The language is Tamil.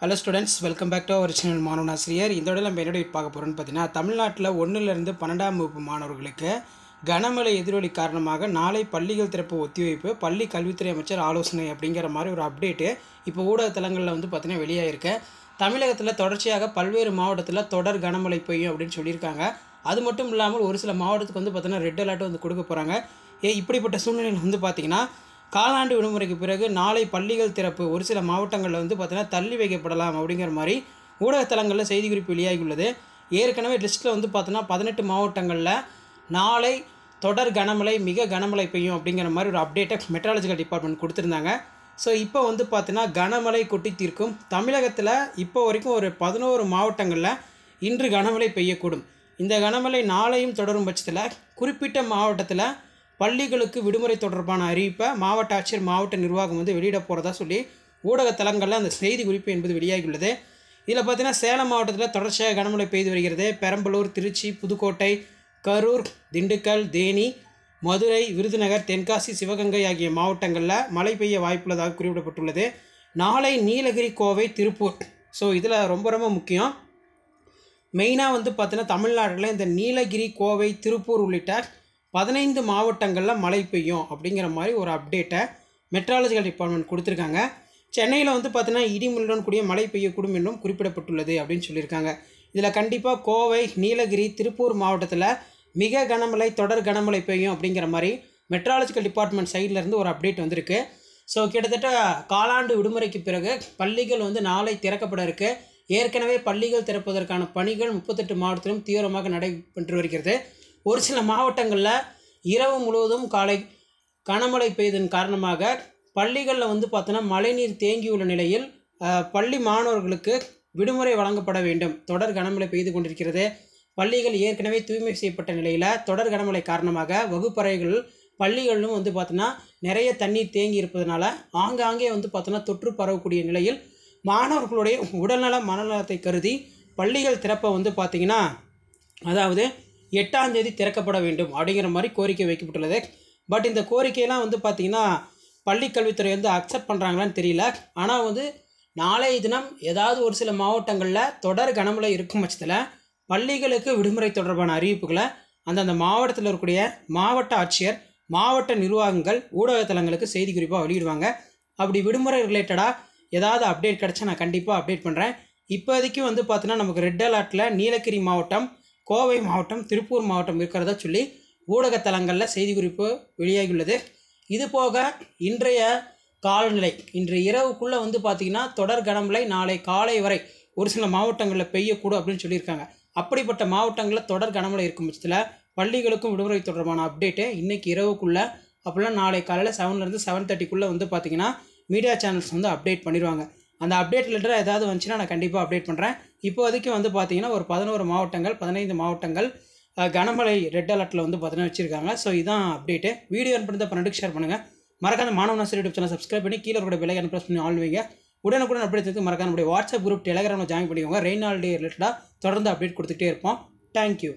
hello students welcome back to our channel ஆசிரியர் இதோட நம்ம என்னோட பார்க்க போகிறோம்னு பார்த்தீங்கன்னா தமிழ்நாட்டில் ஒன்றுலேருந்து பன்னெண்டாம் வகுப்பு மாணவர்களுக்கு கனமழை எதிரொலி காரணமாக நாளை பள்ளிகள் திறப்பு ஒத்திவைப்பு பள்ளி கல்வித்துறை அமைச்சர் ஆலோசனை அப்படிங்கிற மாதிரி ஒரு அப்டேட்டு இப்போ ஊடகத்தலங்களில் வந்து பார்த்திங்கன்னா வெளியாகிருக்கு தமிழகத்தில் தொடர்ச்சியாக பல்வேறு மாவட்டத்தில் தொடர் கனமழை பெய்யும் அப்படின்னு சொல்லியிருக்காங்க அது மட்டும் இல்லாமல் ஒரு சில மாவட்டத்துக்கு வந்து பார்த்திங்கன்னா ரெட் அலர்ட் வந்து கொடுக்க போகிறாங்க ஏ இப்படிப்பட்ட சூழ்நிலையில் வந்து பார்த்திங்கன்னா காலாண்டு விடுமுறைக்கு பிறகு நாளை பள்ளிகள் திறப்பு ஒரு சில மாவட்டங்களில் வந்து பார்த்திங்கன்னா தள்ளி வைக்கப்படலாம் அப்படிங்கிற மாதிரி ஊடகத்தலங்களில் செய்திக்குறிப்பு வெளியாகியுள்ளது ஏற்கனவே லிஸ்ட்டில் வந்து பார்த்தோன்னா பதினெட்டு மாவட்டங்களில் நாளை தொடர் கனமழை மிக கனமழை பெய்யும் அப்படிங்கிற மாதிரி ஒரு அப்டேட்டை மெட்ராலஜிக்கல் டிபார்ட்மெண்ட் கொடுத்துருந்தாங்க ஸோ இப்போ வந்து பார்த்தீங்கன்னா கனமழை கொட்டி தீர்க்கும் தமிழகத்தில் இப்போ வரைக்கும் ஒரு பதினோரு மாவட்டங்களில் இன்று கனமழை பெய்யக்கூடும் இந்த கனமழை நாளையும் தொடரும் பட்சத்தில் குறிப்பிட்ட மாவட்டத்தில் பள்ளிகளுக்கு விடுமுறை தொடர்பான அறிவிப்பை மாவட்ட ஆட்சியர் மாவட்ட நிர்வாகம் வந்து வெளியிட போகிறதா சொல்லி ஊடக தளங்களில் அந்த செய்தி குறிப்பு என்பது வெளியாகியுள்ளது இதில் பார்த்தீங்கன்னா சேலம் மாவட்டத்தில் தொடர்ச்சியாக கனமழை பெய்து வருகிறது பெரம்பலூர் திருச்சி புதுக்கோட்டை கரூர் திண்டுக்கல் தேனி மதுரை விருதுநகர் தென்காசி சிவகங்கை ஆகிய மாவட்டங்களில் மழை பெய்ய வாய்ப்புள்ளதாக குறிப்பிடப்பட்டுள்ளது நாளை நீலகிரி கோவை திருப்பூர் ஸோ இதில் ரொம்ப ரொம்ப முக்கியம் மெயினாக வந்து பார்த்தீங்கன்னா தமிழ்நாட்டில் இந்த நீலகிரி கோவை திருப்பூர் உள்ளிட்ட பதினைந்து மாவட்டங்களில் மழை பெய்யும் அப்படிங்கிற மாதிரி ஒரு அப்டேட்டை மெட்ராலஜிக்கல் டிபார்ட்மெண்ட் கொடுத்துருக்காங்க சென்னையில் வந்து பார்த்தீங்கன்னா இடி முள்ளுடன் கூடிய மழை பெய்யக்கூடும் என்றும் குறிப்பிடப்பட்டுள்ளது அப்படின்னு சொல்லியிருக்காங்க இதில் கண்டிப்பாக கோவை நீலகிரி திருப்பூர் மாவட்டத்தில் மிக கனமழை தொடர் கனமழை பெய்யும் அப்படிங்கிற மாதிரி மெட்ராலஜிக்கல் டிபார்ட்மெண்ட் சைட்லேருந்து ஒரு அப்டேட் வந்திருக்கு ஸோ கிட்டத்தட்ட காலாண்டு விடுமுறைக்கு பிறகு பள்ளிகள் வந்து நாளை திறக்கப்பட இருக்குது ஏற்கனவே பள்ளிகள் திறப்பதற்கான பணிகள் முப்பத்தெட்டு மாவட்டத்திலும் தீவிரமாக நடைபெற்று வருகிறது ஒரு சில மாவட்டங்களில் இரவு முழுவதும் காலை கனமழை பெய்ததன் காரணமாக பள்ளிகளில் வந்து பார்த்தோன்னா மழைநீர் தேங்கியுள்ள நிலையில் பள்ளி மாணவர்களுக்கு விடுமுறை வழங்கப்பட வேண்டும் தொடர் கனமழை பெய்து கொண்டிருக்கிறது பள்ளிகள் ஏற்கனவே தூய்மை செய்யப்பட்ட நிலையில் தொடர் கனமழை காரணமாக வகுப்பறைகள் பள்ளிகளிலும் வந்து பார்த்தோன்னா நிறைய தண்ணீர் தேங்கி இருப்பதனால ஆங்காங்கே வந்து பார்த்தோன்னா தொற்று பரவக்கூடிய நிலையில் மாணவர்களுடைய உடல்நல மனநலத்தை கருதி பள்ளிகள் திறப்பை வந்து பார்த்திங்கன்னா அதாவது எட்டாம் தேதி திறக்கப்பட வேண்டும் அப்படிங்கிற மாதிரி கோரிக்கை வைக்கப்பட்டுள்ளது பட் இந்த கோரிக்கையெல்லாம் வந்து பார்த்திங்கன்னா பள்ளிக்கல்வித்துறை வந்து அக்செப்ட் பண்ணுறாங்களான்னு தெரியல ஆனால் வந்து நாளைய தினம் ஏதாவது ஒரு சில மாவட்டங்களில் தொடர் கனமழை இருக்கும் பட்சத்தில் பள்ளிகளுக்கு விடுமுறை தொடர்பான அறிவிப்புகளை அந்தந்த மாவட்டத்தில் இருக்கக்கூடிய மாவட்ட ஆட்சியர் மாவட்ட நிர்வாகங்கள் ஊடகத்தலங்களுக்கு செய்தி குறிப்பாக வெளியிடுவாங்க அப்படி விடுமுறை ரிலேட்டடாக ஏதாவது அப்டேட் கிடச்சா நான் கண்டிப்பாக அப்டேட் பண்ணுறேன் இப்போதைக்கு வந்து பார்த்தோன்னா நமக்கு ரெட் அலர்ட்டில் நீலகிரி மாவட்டம் கோவை மாவட்டம் திருப்பூர் மாவட்டம் இருக்கிறதா சொல்லி ஊடகத்தலங்களில் செய்திக்குறிப்பு வெளியாகியுள்ளது இதுபோக இன்றைய காலநிலை இன்று இரவுக்குள்ளே வந்து பார்த்திங்கன்னா தொடர் கனமழை நாளை காலை வரை ஒரு சில மாவட்டங்களில் பெய்யக்கூடும் அப்படின்னு சொல்லியிருக்காங்க அப்படிப்பட்ட மாவட்டங்களில் தொடர் கனமழை இருக்கும் பட்சத்தில் பள்ளிகளுக்கும் விடுமுறை தொடர்பான அப்டேட்டு இன்றைக்கி இரவுக்குள்ளே அப்படிலாம் நாளை காலையில் செவன்லேருந்து செவன் தேர்ட்டிக்குள்ளே வந்து பார்த்திங்கன்னா மீடியா சேனல்ஸ் வந்து அப்டேட் பண்ணிடுவாங்க அந்த அப்டேட் லெட்டர் ஏதாவது வந்துச்சுன்னா நான் கண்டிப்பாக அப்டேட் பண்ணுறேன் இப்போதைக்கு வந்து பார்த்தீங்கன்னா ஒரு பதினோரு மாவட்டங்கள் பதினைந்து மாவட்டங்கள் கனமழை ரெட் அலர்ட்டில் வந்து பார்த்தீங்கன்னா வச்சுருக்காங்க ஸோ இதுதான் அப்டேட்டு வீடியோ அனுப்பிருந்த பன்னெண்டுக்கு ஷேர் பண்ணுங்கள் மறக்காத மாணவ நாசர் யூடியூப் சேனல் சப்ஸ்கிரைப் பண்ணி கீழே கூட விலை ப்ரெஸ் பண்ணி ஆள்வீங்க உடனுக்குடன் அப்டேட் எடுத்து மறக்காம நம்முடைய வாட்ஸ்அப் குரூப் டெலகிராமில் ஜாயின் பண்ணிக்கோங்க ரெய்னால் டே ரிலேட்டடாக தொடர்ந்து அப்டேட் கொடுத்துட்டே இருப்போம் தேங்க்யூ